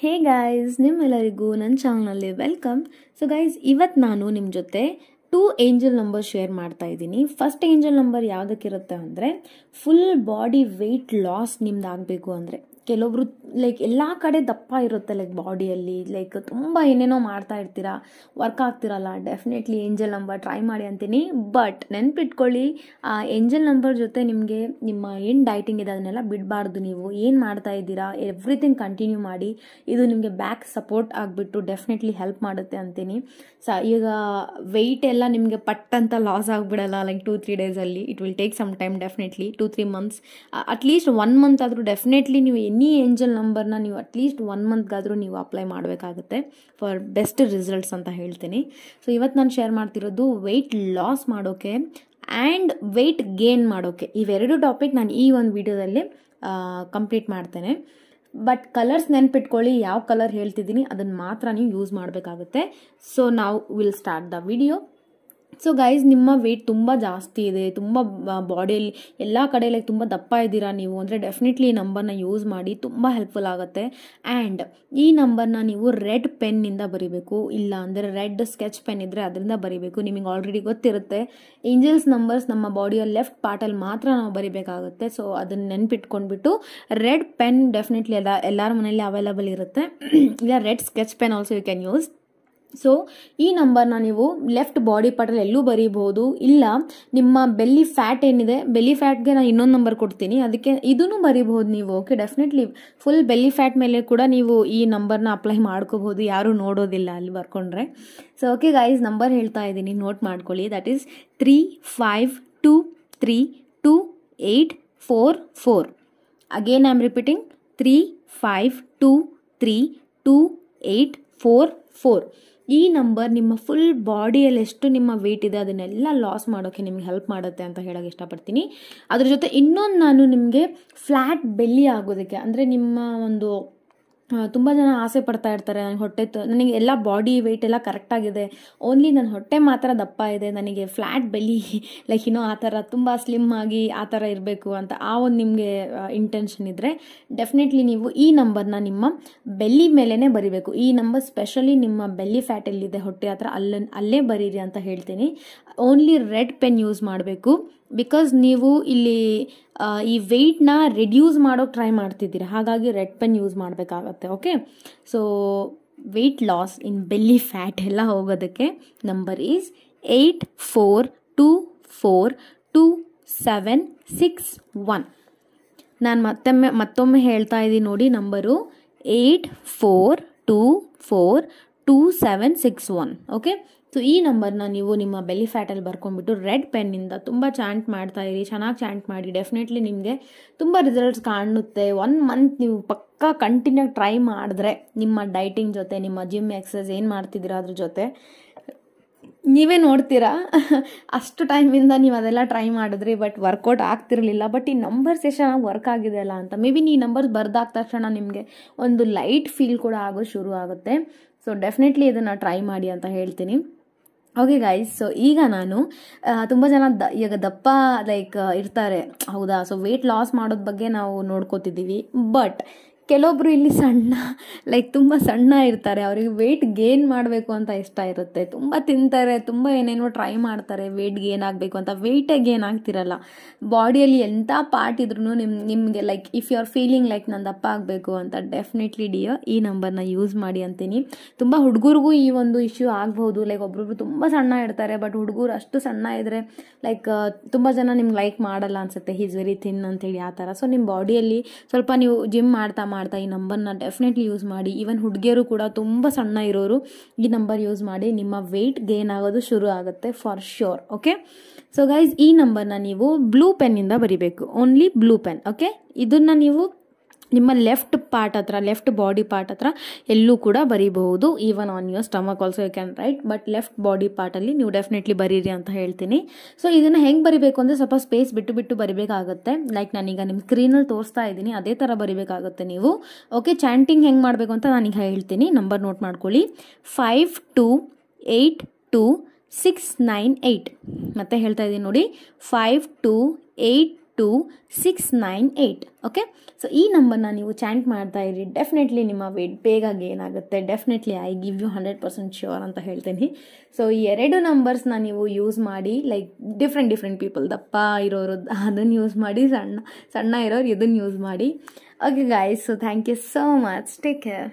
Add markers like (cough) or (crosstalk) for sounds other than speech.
hey guys ನಿಮ್ಮೆಲ್ಲರಿಗೂ ನನ್ನ ಚಾನಲಲ್ಲಿ ವೆಲ್ಕಮ್ ಸೊ ಗೈಸ್ ಇವತ್ತು ನಾನು ನಿಮ್ಮ ಜೊತೆ ಟೂ ಏಂಜಲ್ ನಂಬರ್ ಶೇರ್ ಮಾಡ್ತಾ ಇದ್ದೀನಿ ಫಸ್ಟ್ ಏಂಜಲ್ ನಂಬರ್ ಯಾವುದಕ್ಕಿರುತ್ತೆ ಅಂದರೆ ಫುಲ್ ಬಾಡಿ ವೆಯ್ಟ್ ಲಾಸ್ ನಿಮ್ದು ಆಗಬೇಕು ಅಂದರೆ ಕೆಲವೊಬ್ರು ಲೈಕ್ ಎಲ್ಲ ಕಡೆ ದಪ್ಪ ಇರುತ್ತೆ ಲೈಕ್ ಬಾಡಿಯಲ್ಲಿ ಲೈಕ್ ತುಂಬ ಏನೇನೋ ಮಾಡ್ತಾ ಇರ್ತೀರಾ ವರ್ಕ್ ಆಗ್ತಿರಲ್ಲ ಡೆಫಿನೆಟ್ಲಿ ಏಂಜಲ್ ನಂಬರ್ ಟ್ರೈ ಮಾಡಿ ಅಂತೀನಿ ಬಟ್ ನೆನ್ಪಿಟ್ಕೊಳ್ಳಿ ಆ ಏಂಜಲ್ ನಂಬರ್ ಜೊತೆ ನಿಮಗೆ ನಿಮ್ಮ ಏನು ಡೈಟಿಂಗ್ ಇದೆ ಅದನ್ನೆಲ್ಲ ಬಿಡಬಾರ್ದು ನೀವು ಏನು ಮಾಡ್ತಾ ಇದ್ದೀರಾ ಎವ್ರಿಥಿಂಗ್ ಕಂಟಿನ್ಯೂ ಮಾಡಿ ಇದು ನಿಮಗೆ ಬ್ಯಾಕ್ ಸಪೋರ್ಟ್ ಆಗಿಬಿಟ್ಟು ಡೆಫಿನೆಟ್ಲಿ ಹೆಲ್ಪ್ ಮಾಡುತ್ತೆ ಅಂತೀನಿ ಸ ಈಗ ವೆಯ್ಟ್ ಎಲ್ಲ ನಿಮಗೆ ಪಟ್ ಅಂತ ಲಾಸ್ ಆಗಿಬಿಡಲ್ಲ ಲೈಕ್ ಟೂ ತ್ರೀ ಡೇಸಲ್ಲಿ it will take some time definitely two three months at least one month ಆದರೂ ಡೆಫಿನೆಟ್ಲಿ ನೀವು ಎನಿ ಏಂಜಲ್ ನಂಬರ್ನ ನೀವು ಅಟ್ಲೀಸ್ಟ್ ಒನ್ ಮಂತ್ಗಾದರೂ ನೀವು ಅಪ್ಲೈ ಮಾಡಬೇಕಾಗುತ್ತೆ ಫಾರ್ ಬೆಸ್ಟ್ ರಿಸಲ್ಟ್ಸ್ ಅಂತ ಹೇಳ್ತೀನಿ ಸೊ ಇವತ್ತು ನಾನು ಶೇರ್ ಮಾಡ್ತಿರೋದು ವೆಯ್ಟ್ ಲಾಸ್ ಮಾಡೋಕ್ಕೆ ಆ್ಯಂಡ್ ವೆಯ್ಟ್ ಗೇನ್ ಮಾಡೋಕ್ಕೆ ಇವೆರಡು ಟಾಪಿಕ್ ನಾನು ಈ ಒಂದು ವಿಡಿಯೋದಲ್ಲಿ ಕಂಪ್ಲೀಟ್ ಮಾಡ್ತೇನೆ ಬಟ್ ಕಲರ್ಸ್ ನೆನ್ಪಿಟ್ಕೊಳ್ಳಿ ಯಾವ ಕಲರ್ ಹೇಳ್ತಿದ್ದೀನಿ ಅದನ್ನು ಮಾತ್ರ ನೀವು ಯೂಸ್ ಮಾಡಬೇಕಾಗುತ್ತೆ ಸೊ ನಾವು will start the video so guys ನಿಮ್ಮ ವೆಯ್ಟ್ ತುಂಬ ಜಾಸ್ತಿ ಇದೆ ತುಂಬ ಬಾಡಿಯಲ್ಲಿ ಎಲ್ಲ ಕಡೆ ಲೈಕ್ ತುಂಬ ದಪ್ಪ ಇದ್ದೀರಾ ನೀವು ಅಂದರೆ ಡೆಫಿನೆಟ್ಲಿ ಈ ನಂಬರ್ನ ಯೂಸ್ ಮಾಡಿ ತುಂಬ ಹೆಲ್ಪ್ಫುಲ್ ಆಗುತ್ತೆ ಆ್ಯಂಡ್ ಈ ನಂಬರ್ನ ನೀವು ರೆಡ್ ಪೆನ್ನಿಂದ ಬರಿಬೇಕು ಇಲ್ಲ ಅಂದರೆ ರೆಡ್ ಸ್ಕೆಚ್ ಪೆನ್ ಇದ್ದರೆ ಅದರಿಂದ ಬರಿಬೇಕು ನಿಮಗೆ ಆಲ್ರೆಡಿ ಗೊತ್ತಿರುತ್ತೆ ಏಂಜಲ್ಸ್ ನಂಬರ್ಸ್ ನಮ್ಮ ಬಾಡಿಯ ಲೆಫ್ಟ್ ಪಾರ್ಟಲ್ಲಿ ಮಾತ್ರ ನಾವು ಬರಿಬೇಕಾಗುತ್ತೆ ಸೊ ಅದನ್ನು ನೆನ್ಪಿಟ್ಕೊಂಡ್ಬಿಟ್ಟು ರೆಡ್ ಪೆನ್ ಡೆಫಿನೆಟ್ಲಿ ಎಲ್ಲ ಎಲ್ಲರ ಮನೆಯಲ್ಲಿ ಅವೈಲಬಲ್ ಇರುತ್ತೆ (clears throat) ಇಲ್ಲ red sketch pen also you can use so ಈ ನಂಬರ್ನ ನೀವು ಲೆಫ್ಟ್ ಬಾಡಿ ಪಾರ್ಟಲ್ಲಿ ಎಲ್ಲೂ ಬರೀಬಹುದು ಇಲ್ಲ ನಿಮ್ಮ ಬೆಲ್ಲಿ ಫ್ಯಾಟ್ ಏನಿದೆ ಬೆಲ್ಲಿ ಫ್ಯಾಟ್ಗೆ ನಾನು ಇನ್ನೊಂದು ನಂಬರ್ ಕೊಡ್ತೀನಿ ಅದಕ್ಕೆ ಇದನ್ನು ಬರೀಬಹುದು ನೀವು okay definitely full belly fat ಮೇಲೆ ಕೂಡ ನೀವು ಈ ನಂಬರ್ನ ಅಪ್ಲೈ ಮಾಡ್ಕೋಬಹುದು ಯಾರೂ ನೋಡೋದಿಲ್ಲ ಅಲ್ಲಿ ಬರ್ಕೊಂಡ್ರೆ ಸೊ ಓಕೆ ಗೈಸ್ ನಂಬರ್ ಹೇಳ್ತಾ ಇದ್ದೀನಿ ನೋಟ್ ಮಾಡ್ಕೊಳ್ಳಿ that is three five two three two eight four four again I am repeating three five two three two eight four four ಈ ನಂಬರ್ ನಿಮ್ಮ ಫುಲ್ ಬಾಡಿಯಲ್ಲಿ ಎಷ್ಟು ನಿಮ್ಮ ವೆಯ್ಟ್ ಇದೆ ಅದನ್ನೆಲ್ಲ ಲಾಸ್ ಮಾಡೋಕ್ಕೆ ನಿಮ್ಗೆ ಹೆಲ್ಪ್ ಮಾಡುತ್ತೆ ಅಂತ ಹೇಳೋಕ್ಕೆ ಇಷ್ಟಪಡ್ತೀನಿ ಅದ್ರ ಜೊತೆ ಇನ್ನೊಂದು ನಾನು ನಿಮಗೆ ಫ್ಲ್ಯಾಟ್ ಬೆಲ್ಲಿ ಆಗೋದಕ್ಕೆ ಅಂದರೆ ನಿಮ್ಮ ಒಂದು ತುಂಬ ಜನ ಆಸೆ ಪಡ್ತಾ ಇರ್ತಾರೆ ನನಗೆ ಹೊಟ್ಟೆ ನನಗೆ ಎಲ್ಲ ಬಾಡಿ ವೆಯ್ಟ್ ಎಲ್ಲ ಕರೆಕ್ಟಾಗಿದೆ ಓನ್ಲಿ ನನ್ನ ಹೊಟ್ಟೆ ಮಾತ್ರ ದಪ್ಪ ಇದೆ ನನಗೆ ಫ್ಲ್ಯಾಟ್ ಬೆಲಿ ಲೈಕ್ ಇನ್ನೂ ಆ ಥರ ತುಂಬ ಸ್ಲಿಮ್ ಆಗಿ ಆ ಥರ ಇರಬೇಕು ಅಂತ ಆ ಒಂದು ನಿಮಗೆ ಇಂಟೆನ್ಷನ್ ಇದ್ದರೆ ಡೆಫಿನೆಟ್ಲಿ ನೀವು ಈ ನಂಬರ್ನ ನಿಮ್ಮ ಬೆಲ್ಲಿ ಮೇಲೇ ಬರಿಬೇಕು ಈ ನಂಬರ್ ಸ್ಪೆಷಲಿ ನಿಮ್ಮ ಬೆಲ್ಲಿ ಫ್ಯಾಟ್ ಎಲ್ಲಿದೆ ಹೊಟ್ಟೆ ಹತ್ರ ಅಲ್ಲ ಅಲ್ಲೇ ಬರೀರಿ ಅಂತ ಹೇಳ್ತೀನಿ ಓನ್ಲಿ ರೆಡ್ ಪೆನ್ ಯೂಸ್ ಮಾಡಬೇಕು ಬಿಕಾಸ್ ನೀವು ಇಲ್ಲಿ ಈ ವೆಯ್ಟ್ನ ರೆಡ್ಯೂಸ್ ಮಾಡೋಕ್ಕೆ ಟ್ರೈ ಮಾಡ್ತಿದ್ದೀರಿ ಹಾಗಾಗಿ ರೆಡ್ ಪೆನ್ ಯೂಸ್ ಮಾಡಬೇಕಾಗತ್ತೆ ಆಗುತ್ತೆ okay so weight loss in belly fat ಎಲ್ಲ ಹೋಗೋದಕ್ಕೆ number is eight four two four two seven six one ನಾನು ಮತ್ತೊಮ್ಮೆ ಮತ್ತೊಮ್ಮೆ ಹೇಳ್ತಾ ಇದ್ದೀನಿ ನೋಡಿ number eight four two four two seven six one okay so ಈ ನಂಬರ್ನ ನೀವು ನಿಮ್ಮ ಬೆಲಿ ಫ್ಯಾಟಲ್ಲಿ ಬರ್ಕೊಂಬಿಟ್ಟು ರೆಡ್ ಪೆನ್ನಿಂದ ತುಂಬ ಚಾಂಟ್ ಮಾಡ್ತಾ ಇರಿ ಚೆನ್ನಾಗಿ ಚಾಂಟ್ ಮಾಡಿ ಡೆಫಿನೆಟ್ಲಿ ನಿಮಗೆ ತುಂಬ ರಿಸಲ್ಟ್ಸ್ ಕಾಣುತ್ತೆ ಒನ್ ಮಂತ್ ನೀವು ಪಕ್ಕಾ ಕಂಟಿನ್ಯೂ ಟ್ರೈ ಮಾಡಿದ್ರೆ ನಿಮ್ಮ ಡೈಟಿಂಗ್ ಜೊತೆ ನಿಮ್ಮ ಜಿಮ್ ಎಕ್ಸಸೈಸ್ ಏನು ಮಾಡ್ತಿದ್ದೀರಾ ಅದ್ರ ಜೊತೆ ನೀವೇ ನೋಡ್ತೀರಾ (laughs) ಅಷ್ಟು ಟೈಮಿಂದ ನೀವು ಅದೆಲ್ಲ ಟ್ರೈ ಮಾಡಿದ್ರಿ ಬಟ್ ವರ್ಕೌಟ್ ಆಗ್ತಿರಲಿಲ್ಲ ಬಟ್ ಈ ನಂಬರ್ಸ್ ಎಷ್ಟು ಚೆನ್ನಾಗಿ ವರ್ಕ್ ಆಗಿದೆ ಅಲ್ಲ ಅಂತ ಮೇ ಬಿ ನೀ ನಂಬರ್ಸ್ ಬರ್ದಾದ ತಕ್ಷಣ ನಿಮಗೆ ಒಂದು ಲೈಟ್ ಫೀಲ್ ಕೂಡ ಆಗೋ ಶುರು ಆಗುತ್ತೆ ಸೊ ಡೆಫಿನೆಟ್ಲಿ ಇದನ್ನು ಟ್ರೈ ಮಾಡಿ ಅಂತ ಹೇಳ್ತೀನಿ ಓಕೆ ಗೈಸ್ ಸೊ ಈಗ ನಾನು ತುಂಬ ಜನ ದ ಈಗ ದಪ್ಪ ಲೈಕ್ ಇರ್ತಾರೆ ಹೌದಾ ಸೊ ವೆಯ್ಟ್ ಲಾಸ್ ಮಾಡೋದ್ ಬಗ್ಗೆ ನಾವು ನೋಡ್ಕೋತಿದ್ದೀವಿ ಬಟ್ ಕೆಲವೊಬ್ರು ಇಲ್ಲಿ ಸಣ್ಣ ಲೈಕ್ ತುಂಬ ಸಣ್ಣ ಇರ್ತಾರೆ ಅವರಿಗೆ ವೆಯ್ಟ್ ಗೇನ್ ಮಾಡಬೇಕು ಅಂತ ಇಷ್ಟ ಇರುತ್ತೆ ತುಂಬ ತಿಂತಾರೆ ತುಂಬ ಏನೇನೋ ಟ್ರೈ ಮಾಡ್ತಾರೆ ವೆಯ್ಟ್ ಗೇನ್ ಆಗಬೇಕು ಅಂತ ವೆಯ್ಟೇ ಗೇನ್ ಆಗ್ತಿರಲ್ಲ ಬಾಡಿಯಲ್ಲಿ ಎಂಥ ಪಾರ್ಟ್ ಇದ್ರೂ ನಿಮ್ ನಿಮಗೆ like if you are feeling like ನಂದು ಅಪ್ಪ ಆಗಬೇಕು ಅಂತ ಡೆಫಿನೆಟ್ಲಿ ಡಿಯೋ ಈ ನಂಬರ್ನ ಯೂಸ್ ಮಾಡಿ ಅಂತೀನಿ ತುಂಬ ಹುಡುಗರಿಗೂ ಈ ಒಂದು ಇಶ್ಯೂ ಆಗ್ಬೋದು ಲೈಕ್ ಒಬ್ರೊಬ್ರು ತುಂಬ ಸಣ್ಣ ಇರ್ತಾರೆ ಬಟ್ ಹುಡುಗರು ಅಷ್ಟು ಸಣ್ಣ ಇದ್ದರೆ ಲೈಕ್ ತುಂಬ ಜನ ನಿಮ್ಗೆ ಲೈಕ್ ಮಾಡಲ್ಲ ಅನ್ಸುತ್ತೆ ಹೀಸ್ ವೆರಿ ಥಿನ್ ಅಂತೇಳಿ ಆ ಥರ ಸೊ ನಿಮ್ಮ ಬಾಡಿಯಲ್ಲಿ ಸ್ವಲ್ಪ ನೀವು ಜಿಮ್ ಮಾಡ್ತಾ ಮಾಡ್ತಾ ಈ ನಂಬರ್ನ ಡೆಫಿನೆಟ್ಲಿ ಯೂಸ್ ಮಾಡಿ ಈವನ್ ಹುಡುಗಿಯರು ಕೂಡ ತುಂಬ ಸಣ್ಣ ಇರೋರು ಈ ನಂಬರ್ ಯೂಸ್ ಮಾಡಿ ನಿಮ್ಮ ವೆಯ್ಟ್ ಗೇನ್ ಆಗೋದು ಶುರು ಆಗುತ್ತೆ for sure okay so guys ಈ ನಂಬರ್ನ ನೀವು ಬ್ಲೂ ಪೆನ್ನಿಂದ ಬರಿಬೇಕು ಓನ್ಲಿ ಬ್ಲೂ ಪೆನ್ ಓಕೆ ಇದನ್ನು ನೀವು ನಿಮ್ಮ ಲೆಫ್ಟ್ ಪಾರ್ಟ್ ಹತ್ರ ಲೆಫ್ಟ್ ಬಾಡಿ ಪಾರ್ಟ್ ಹತ್ರ ಎಲ್ಲೂ ಕೂಡ ಬರೀಬಹುದು even on your stomach also you can write but left body ಪಾರ್ಟಲ್ಲಿ ನೀವು ಡೆಫಿನೆಟ್ಲಿ ಬರೀರಿ ಅಂತ ಹೇಳ್ತೀನಿ ಸೊ ಇದನ್ನು ಹೆಂಗೆ ಬರಿಬೇಕು ಅಂದರೆ ಸ್ವಲ್ಪ ಸ್ಪೇಸ್ ಬಿಟ್ಟು ಬಿಟ್ಟು ಬರಿಬೇಕಾಗುತ್ತೆ ಲೈಕ್ ನಾನೀಗ ನಿಮ್ಮ ಸ್ಕ್ರೀನಲ್ಲಿ ತೋರಿಸ್ತಾ ಇದ್ದೀನಿ ಅದೇ ಥರ ಬರಿಬೇಕಾಗುತ್ತೆ ನೀವು ಓಕೆ ಚಾಂಟಿಂಗ್ ಹೆಂಗೆ ಮಾಡಬೇಕು ಅಂತ ನಾನೀಗ ಹೇಳ್ತೀನಿ ನಂಬರ್ ನೋಟ್ ಮಾಡ್ಕೊಳ್ಳಿ five two eight two six nine eight ಮತ್ತೆ ಹೇಳ್ತಾ ಇದ್ದೀನಿ ನೋಡಿ five two eight two six nine eight okay so ಈ ನಂಬರ್ನ ನೀವು ಚಾಂಟ್ ಮಾಡ್ತಾ ಇರಿ ಡೆಫಿನೆಟ್ಲಿ ನಿಮ್ಮ ವೇಟ್ ಬೇಗ ಗೇನ್ ಆಗುತ್ತೆ definitely I give you hundred percent sure ಅಂತ ಹೇಳ್ತೀನಿ ಸೊ ಈ ಎರಡು ನಂಬರ್ಸ್ನ ನೀವು ಯೂಸ್ ಮಾಡಿ ಲೈಕ್ ಡಿಫ್ರೆಂಟ್ ಡಿಫ್ರೆಂಟ್ ಪೀಪಲ್ ದಪ್ಪ ಇರೋರು ಅದನ್ನು ಯೂಸ್ ಮಾಡಿ ಸಣ್ಣ ಸಣ್ಣ ಇರೋರು ಇದನ್ನು ಯೂಸ್ ಮಾಡಿ okay guys so thank you so much take care